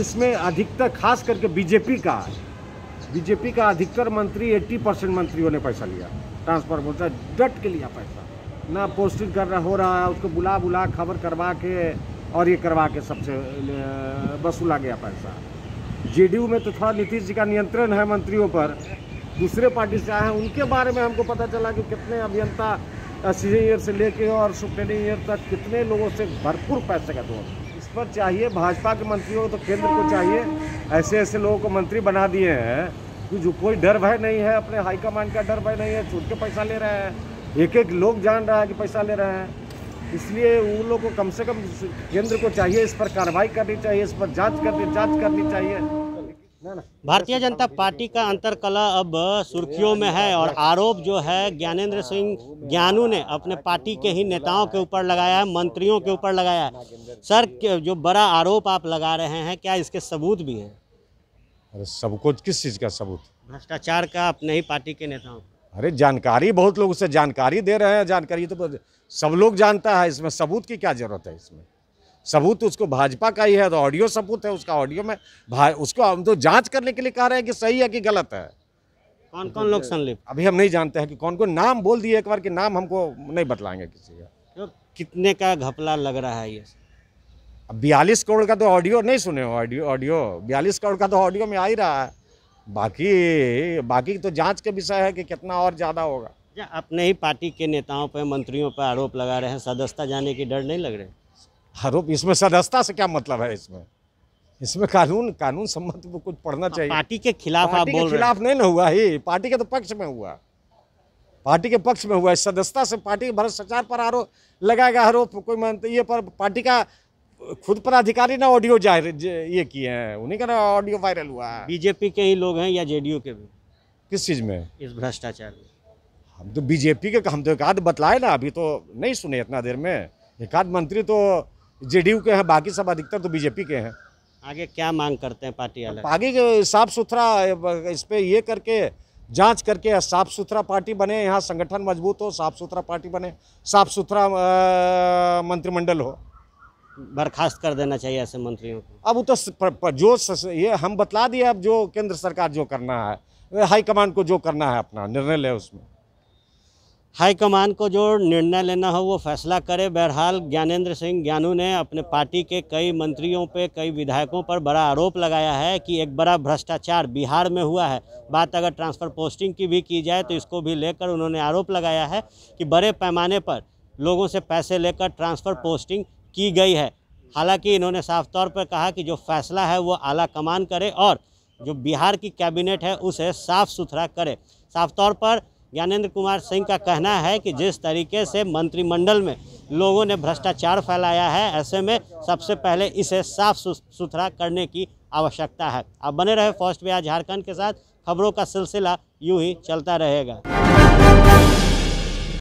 इसमें अधिकतर खास करके बीजेपी का बीजेपी का अधिकतर मंत्री 80 परसेंट मंत्रियों ने पैसा लिया ट्रांसफर बोलता डट के लिया पैसा ना पोस्टिंग कर रहा हो रहा है उसको बुला बुला खबर करवा के और ये करवा के सबसे वसूला गया पैसा जेडीयू में तो थोड़ा नीतीश जी का नियंत्रण है मंत्रियों पर दूसरे पार्टी से आए हैं उनके बारे में हमको पता चला कि कितने अभियंता सीनियर से लेके और ईयर तक कितने लोगों से भरपूर पैसे का दौर पर चाहिए भाजपा के मंत्रियों को तो केंद्र को चाहिए ऐसे ऐसे लोगों को मंत्री बना दिए हैं कि जो कोई डर भय नहीं है अपने हाईकमांड का डर भय नहीं है छूट के पैसा ले रहे हैं एक एक लोग जान रहा है कि पैसा ले रहे हैं इसलिए उन लोग को कम से कम केंद्र को चाहिए इस पर कार्रवाई करनी चाहिए इस पर जाँच करनी जाँच करनी चाहिए भारतीय जनता पार्टी का अंतरकला अब सुर्खियों में है और आरोप जो है ज्ञानेंद्र सिंह ज्ञानू ने अपने पार्टी के ही नेताओं के ऊपर लगाया है मंत्रियों के ऊपर लगाया है सर जो बड़ा आरोप आप लगा रहे हैं क्या इसके सबूत भी हैं अरे सबको किस चीज़ का सबूत भ्रष्टाचार का अपने ही पार्टी के नेताओं अरे जानकारी बहुत लोग उससे जानकारी दे रहे हैं जानकारी तो सब लोग जानता है इसमें सबूत की क्या जरूरत है इसमें सबूत तो उसको भाजपा का ही है तो ऑडियो सबूत है उसका ऑडियो में उसको हम तो जांच करने के लिए कह रहे हैं कि सही है कि गलत है कौन कौन लोग संलिप्त अभी हम नहीं जानते हैं कि कौन कौन नाम बोल दिए एक बार कि नाम हमको नहीं बतलाएंगे किसी का तो कितने का घपला लग रहा है ये अब बयालीस करोड़ का तो ऑडियो नहीं सुने हो ऑडियो ऑडियो बयालीस करोड़ का तो ऑडियो में आ ही रहा है बाकी बाकी तो जांच के विषय है कि कितना और ज़्यादा होगा अपने ही पार्टी के नेताओं पर मंत्रियों पर आरोप लगा रहे हैं सदस्यता जाने की डर नहीं लग रही आरोप इसमें सदस्यता से क्या मतलब है इसमें इसमें कानून कानून संबंध में कुछ पढ़ना हाँ, चाहिए पार्टी के खिलाफ पार्टी आप बोल के खिलाफ नहीं ना हुआ ही पार्टी के तो पक्ष में हुआ पार्टी के पक्ष में हुआ है सदस्यता से पार्टी भ्रष्टाचार पर आरोप लगाएगा आरोप कोई मानते ये पर पार्टी का खुद पर अधिकारी ना ऑडियो जाहिर ये किए हैं उन्हीं का ना ऑडियो वायरल हुआ है बीजेपी के ही लोग हैं या जेडीयू के भी किस चीज़ में इस भ्रष्टाचार में हम तो बीजेपी के हम तो एक आध बतलाए ना अभी तो नहीं सुने इतना देर में एक आध मंत्री तो जेडीयू के हैं बाकी सब अधिकतर तो बीजेपी के हैं आगे क्या मांग करते हैं पार्टी वाले आगे के साफ सुथरा इस पर ये करके जांच करके साफ सुथरा पार्टी बने यहाँ संगठन मजबूत हो साफ सुथरा पार्टी बने साफ सुथरा मंत्रिमंडल हो बर्खास्त कर देना चाहिए ऐसे मंत्रियों को अब तो जो सस, ये हम बतला दिए अब जो केंद्र सरकार जो करना है हाईकमांड को जो करना है अपना निर्णय ले उसमें हाईकमान को जो निर्णय लेना हो वो फैसला करे बहरहाल ज्ञानेंद्र सिंह ज्ञानू ने अपने पार्टी के कई मंत्रियों पे कई विधायकों पर बड़ा आरोप लगाया है कि एक बड़ा भ्रष्टाचार बिहार में हुआ है बात अगर ट्रांसफ़र पोस्टिंग की भी की जाए तो इसको भी लेकर उन्होंने आरोप लगाया है कि बड़े पैमाने पर लोगों से पैसे लेकर ट्रांसफ़र पोस्टिंग की गई है हालाँकि इन्होंने साफ तौर पर कहा कि जो फैसला है वो आला कमान करे और जो बिहार की कैबिनेट है उसे साफ़ सुथरा करे साफ तौर पर ज्ञानेंद्र कुमार सिंह का कहना है कि जिस तरीके से मंत्रिमंडल में लोगों ने भ्रष्टाचार फैलाया है ऐसे में सबसे पहले इसे साफ सुथरा करने की आवश्यकता है आप बने रहे फर्स्ट बिहार झारखंड के साथ खबरों का सिलसिला यूं ही चलता रहेगा